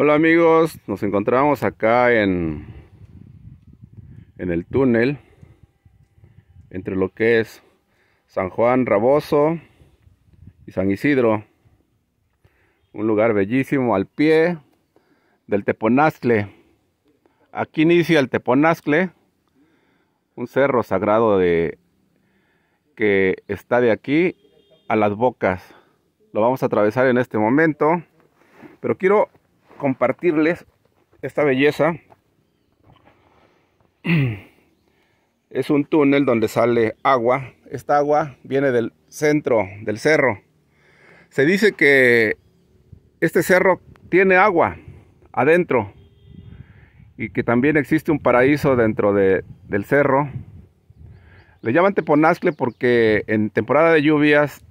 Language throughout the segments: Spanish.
Hola amigos, nos encontramos acá en, en el túnel entre lo que es San Juan Raboso y San Isidro. Un lugar bellísimo al pie del Teponazcle. Aquí inicia el Teponazcle, un cerro sagrado de que está de aquí a las bocas. Lo vamos a atravesar en este momento, pero quiero compartirles esta belleza. Es un túnel donde sale agua. Esta agua viene del centro del cerro. Se dice que este cerro tiene agua adentro y que también existe un paraíso dentro de, del cerro. Le llaman teponazcle porque en temporada de lluvias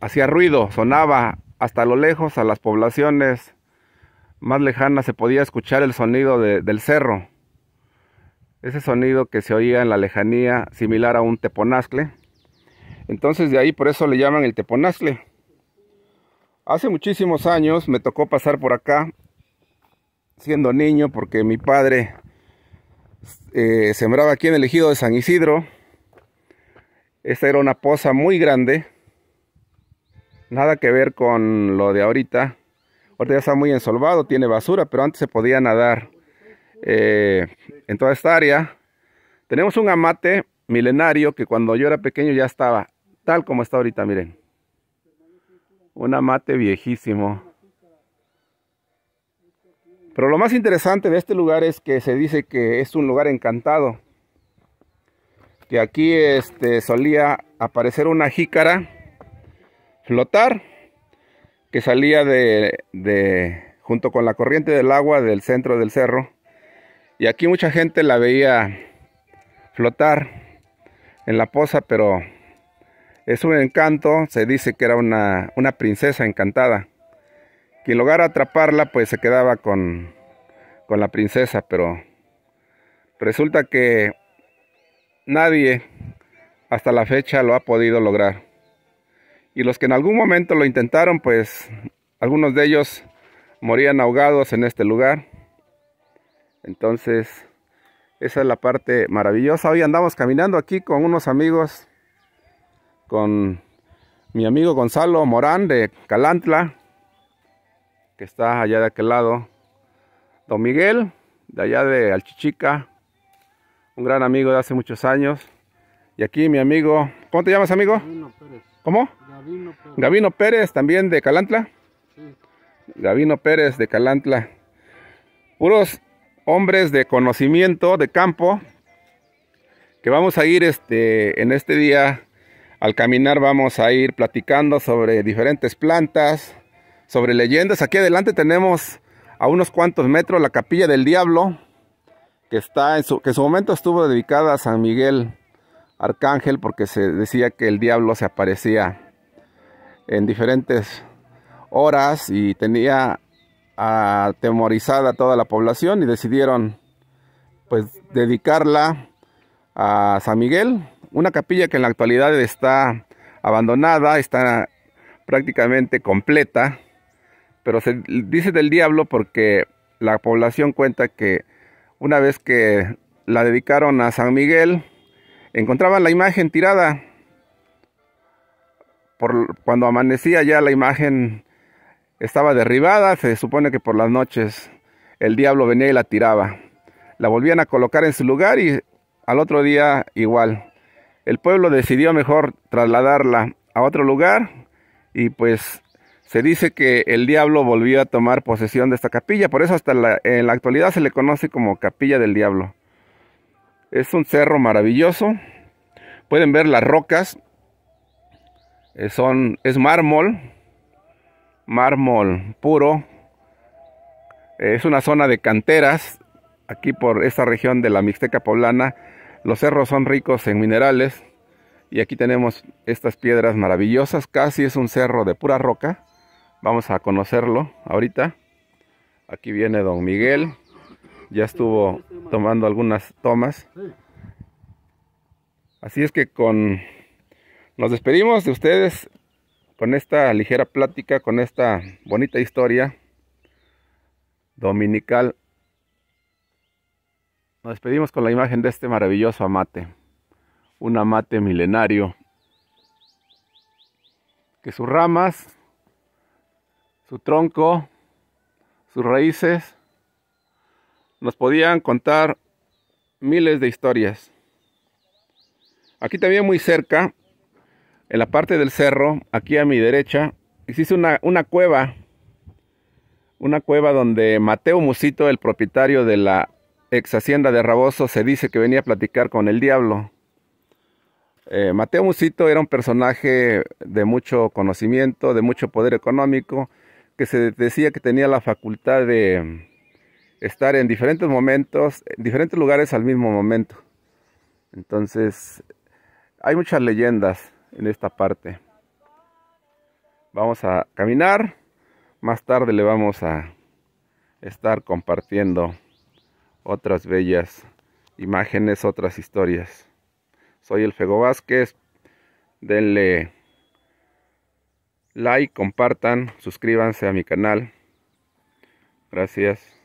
hacía ruido, sonaba hasta lo lejos a las poblaciones más lejana se podía escuchar el sonido del cerro. Ese sonido que se oía en la lejanía similar a un teponazcle. Entonces de ahí por eso le llaman el teponazcle. Hace muchísimos años me tocó pasar por acá siendo niño porque mi padre eh, sembraba aquí en el ejido de San Isidro. Esta era una poza muy grande. Nada que ver con lo de ahorita. Ahorita ya está muy ensolvado, tiene basura, pero antes se podía nadar eh, en toda esta área. Tenemos un amate milenario que cuando yo era pequeño ya estaba, tal como está ahorita, miren. Un amate viejísimo. Pero lo más interesante de este lugar es que se dice que es un lugar encantado. Que aquí este, solía aparecer una jícara, flotar que salía de, junto con la corriente del agua del centro del cerro. Y aquí mucha gente la veía flotar en la poza, pero es un encanto, se dice que era una, una princesa encantada. Quien lograra atraparla, pues se quedaba con la princesa, pero resulta que nadie hasta la fecha lo ha podido lograr. Y los que en algún momento lo intentaron, pues algunos de ellos morían ahogados en este lugar. Entonces, esa es la parte maravillosa. Hoy andamos caminando aquí con unos amigos, con mi amigo Gonzalo Morán de Calantla, que está allá de aquel lado. Don Miguel, de allá de Alchichica, un gran amigo de hace muchos años. Y aquí mi amigo, ¿cómo te llamas amigo? ¿Cómo? Gabino Pérez. también de Calantla. Sí. Gavino Pérez de Calantla. Puros hombres de conocimiento de campo que vamos a ir este, en este día al caminar vamos a ir platicando sobre diferentes plantas, sobre leyendas. Aquí adelante tenemos a unos cuantos metros la capilla del diablo, que está en su, que en su momento estuvo dedicada a San Miguel arcángel porque se decía que el diablo se aparecía en diferentes horas y tenía atemorizada a toda la población y decidieron pues dedicarla a San Miguel, una capilla que en la actualidad está abandonada, está prácticamente completa, pero se dice del diablo porque la población cuenta que una vez que la dedicaron a San Miguel, encontraban la imagen tirada. Por, cuando amanecía ya la imagen estaba derribada, se supone que por las noches el diablo venía y la tiraba. La volvían a colocar en su lugar y al otro día igual. El pueblo decidió mejor trasladarla a otro lugar y pues se dice que el diablo volvió a tomar posesión de esta capilla, por eso hasta en la actualidad se le conoce como capilla del diablo. Es un cerro maravilloso. Pueden ver las rocas. Eh, son, es mármol. Mármol puro. Eh, es una zona de canteras. Aquí por esta región de la Mixteca Poblana. Los cerros son ricos en minerales. Y aquí tenemos estas piedras maravillosas. Casi es un cerro de pura roca. Vamos a conocerlo ahorita. Aquí viene Don Miguel ya estuvo tomando algunas tomas. Así es que con nos despedimos de ustedes con esta ligera plática, con esta bonita historia dominical. Nos despedimos con la imagen de este maravilloso amate, un amate milenario, que sus ramas, su tronco, sus raíces, nos podían contar miles de historias. Aquí también muy cerca, en la parte del cerro, aquí a mi derecha, existe una, una cueva, una cueva donde Mateo Musito, el propietario de la ex hacienda de Raboso, se dice que venía a platicar con el diablo. Eh, Mateo Musito era un personaje de mucho conocimiento, de mucho poder económico, que se decía que tenía la facultad de, estar en diferentes momentos, en diferentes lugares al mismo momento. Entonces, hay muchas leyendas en esta parte. Vamos a caminar. Más tarde le vamos a estar compartiendo otras bellas imágenes, otras historias. Soy el Fego Vázquez. Denle like, compartan, suscríbanse a mi canal. Gracias.